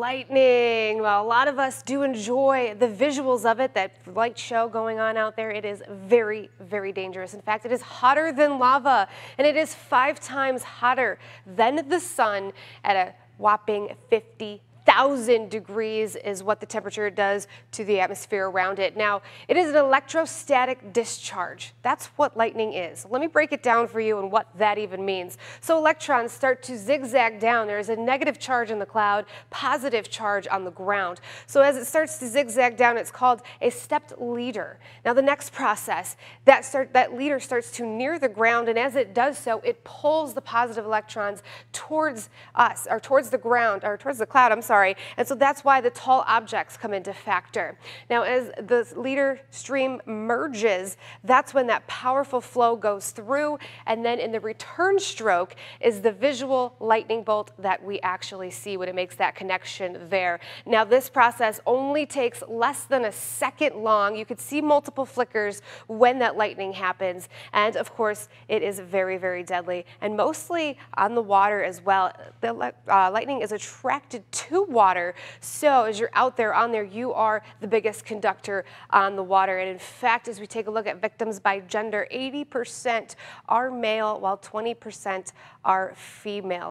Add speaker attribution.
Speaker 1: lightning. Well, a lot of us do enjoy the visuals of it, that light show going on out there. It is very, very dangerous. In fact, it is hotter than lava, and it is five times hotter than the sun at a whopping 50 thousand degrees is what the temperature does to the atmosphere around it. Now, it is an electrostatic discharge. That's what lightning is. Let me break it down for you and what that even means. So electrons start to zigzag down. There is a negative charge in the cloud, positive charge on the ground. So as it starts to zigzag down, it's called a stepped leader. Now the next process, that, start, that leader starts to near the ground and as it does so, it pulls the positive electrons towards us or towards the ground or towards the cloud. I'm sorry. And so that's why the tall objects come into factor. Now, as the leader stream merges, that's when that powerful flow goes through. And then in the return stroke is the visual lightning bolt that we actually see when it makes that connection there. Now, this process only takes less than a second long. You could see multiple flickers when that lightning happens. And of course, it is very, very deadly and mostly on the water as well. The uh, lightning is attracted to water. So as you're out there on there, you are the biggest conductor on the water. And in fact, as we take a look at victims by gender, 80% are male while 20% are female.